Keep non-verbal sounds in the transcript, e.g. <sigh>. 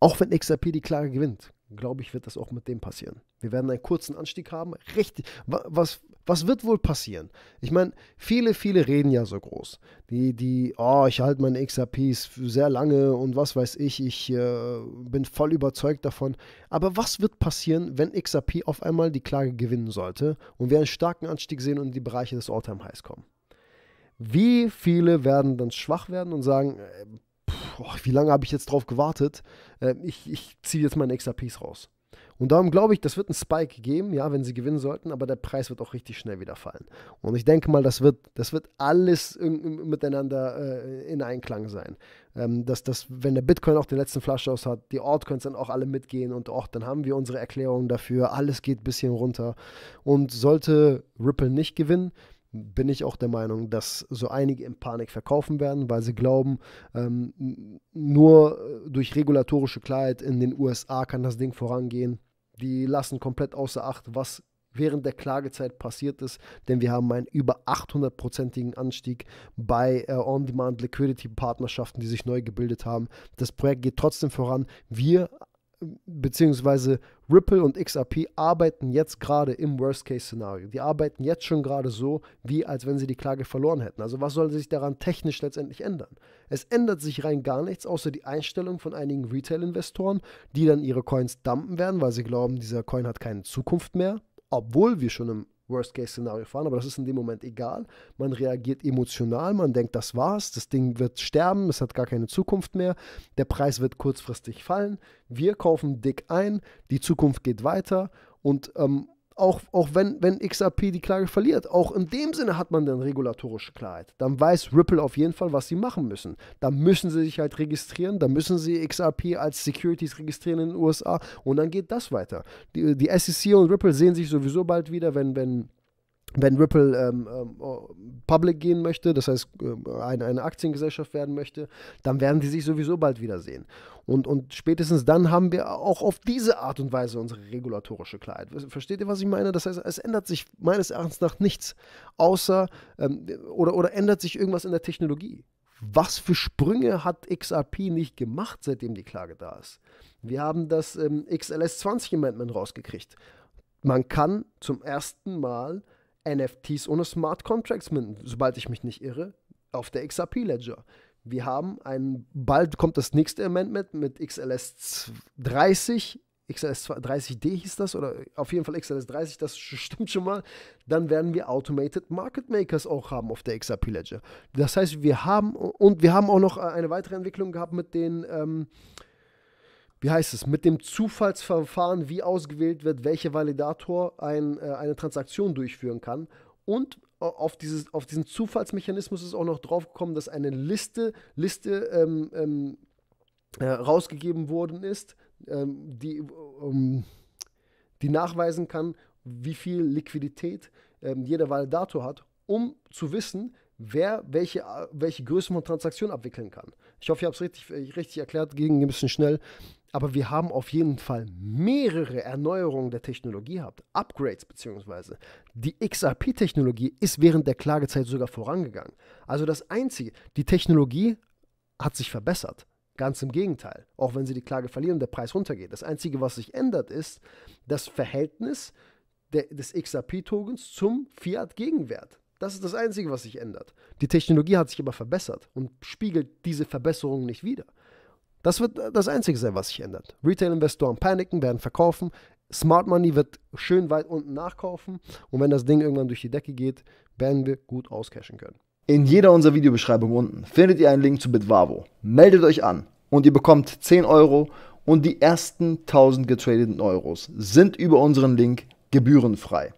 Auch wenn XRP die Klage gewinnt, glaube ich, wird das auch mit dem passieren. Wir werden einen kurzen Anstieg haben. Richtig. Was, was wird wohl passieren? Ich meine, viele, viele reden ja so groß. Die, die, oh, ich halte meine XRPs sehr lange und was weiß ich, ich äh, bin voll überzeugt davon. Aber was wird passieren, wenn XRP auf einmal die Klage gewinnen sollte und wir einen starken Anstieg sehen und in die Bereiche des Alltime Highs kommen? Wie viele werden dann schwach werden und sagen, äh, boah, wie lange habe ich jetzt drauf gewartet? Äh, ich, ich ziehe jetzt meine Piece raus. Und darum glaube ich, das wird einen Spike geben, ja, wenn sie gewinnen sollten, aber der Preis wird auch richtig schnell wieder fallen. Und ich denke mal, das wird, das wird alles miteinander äh, in Einklang sein. Ähm, dass, dass, wenn der Bitcoin auch den letzten Flash aus hat, die Altcoins dann auch alle mitgehen und auch dann haben wir unsere Erklärung dafür, alles geht ein bisschen runter. Und sollte Ripple nicht gewinnen, bin ich auch der Meinung, dass so einige in Panik verkaufen werden, weil sie glauben, ähm, nur äh, durch regulatorische Klarheit in den USA kann das Ding vorangehen. Die lassen komplett außer Acht, was während der Klagezeit passiert ist, denn wir haben einen über 800-prozentigen Anstieg bei äh, On-Demand-Liquidity-Partnerschaften, die sich neu gebildet haben. Das Projekt geht trotzdem voran. Wir beziehungsweise Ripple und XRP arbeiten jetzt gerade im Worst-Case-Szenario. Die arbeiten jetzt schon gerade so, wie als wenn sie die Klage verloren hätten. Also was soll sich daran technisch letztendlich ändern? Es ändert sich rein gar nichts, außer die Einstellung von einigen Retail-Investoren, die dann ihre Coins dumpen werden, weil sie glauben, dieser Coin hat keine Zukunft mehr, obwohl wir schon im Worst-Case-Szenario fahren, aber das ist in dem Moment egal. Man reagiert emotional, man denkt, das war's, das Ding wird sterben, es hat gar keine Zukunft mehr, der Preis wird kurzfristig fallen, wir kaufen dick ein, die Zukunft geht weiter und ähm, auch, auch wenn, wenn XRP die Klage verliert. Auch in dem Sinne hat man dann regulatorische Klarheit. Dann weiß Ripple auf jeden Fall, was sie machen müssen. Da müssen sie sich halt registrieren, da müssen sie XRP als Securities registrieren in den USA und dann geht das weiter. Die, die SEC und Ripple sehen sich sowieso bald wieder, wenn, wenn wenn Ripple ähm, ähm, public gehen möchte, das heißt ähm, eine, eine, Aktiengesellschaft werden möchte, dann werden die sich sowieso bald wiedersehen. Und, und spätestens dann haben wir auch auf diese Art und Weise unsere regulatorische Klarheit. Versteht ihr, was ich meine? Das heißt, es ändert sich meines Erachtens nach nichts, außer ähm, oder, oder ändert sich irgendwas in der Technologie. Was für Sprünge hat XRP nicht gemacht, seitdem die Klage da ist? Wir haben das ähm, XLS 20 Amendment rausgekriegt. Man kann zum ersten Mal NFTs ohne Smart Contracts, mit, sobald ich mich nicht irre, auf der XRP Ledger. Wir haben ein, bald kommt das nächste Amendment mit XLS 30, XLS 30D hieß das, oder auf jeden Fall XLS 30, das <laughs> stimmt schon mal. Dann werden wir Automated Market Makers auch haben auf der XRP Ledger. Das heißt, wir haben, und wir haben auch noch eine weitere Entwicklung gehabt mit den, ähm, wie heißt es, mit dem Zufallsverfahren, wie ausgewählt wird, welcher Validator ein, äh, eine Transaktion durchführen kann. Und auf, dieses, auf diesen Zufallsmechanismus ist auch noch draufgekommen, dass eine Liste, Liste ähm, ähm, äh, rausgegeben worden ist, ähm, die, ähm, die nachweisen kann, wie viel Liquidität ähm, jeder Validator hat, um zu wissen, wer welche, äh, welche Größe von Transaktionen abwickeln kann. Ich hoffe, ich habe es richtig, äh, richtig erklärt, ging ein bisschen schnell aber wir haben auf jeden Fall mehrere Erneuerungen der Technologie gehabt, Upgrades beziehungsweise. Die XRP-Technologie ist während der Klagezeit sogar vorangegangen. Also das Einzige, die Technologie hat sich verbessert. Ganz im Gegenteil, auch wenn sie die Klage verlieren und der Preis runtergeht. Das Einzige, was sich ändert, ist das Verhältnis der, des XRP-Tokens zum Fiat-Gegenwert. Das ist das Einzige, was sich ändert. Die Technologie hat sich aber verbessert und spiegelt diese Verbesserung nicht wider. Das wird das Einzige sein, was sich ändert. Retail-Investoren paniken, werden verkaufen. Smart Money wird schön weit unten nachkaufen. Und wenn das Ding irgendwann durch die Decke geht, werden wir gut auscashen können. In jeder unserer Videobeschreibung unten findet ihr einen Link zu Bitwavo. Meldet euch an und ihr bekommt 10 Euro und die ersten 1000 getradeten Euros sind über unseren Link gebührenfrei.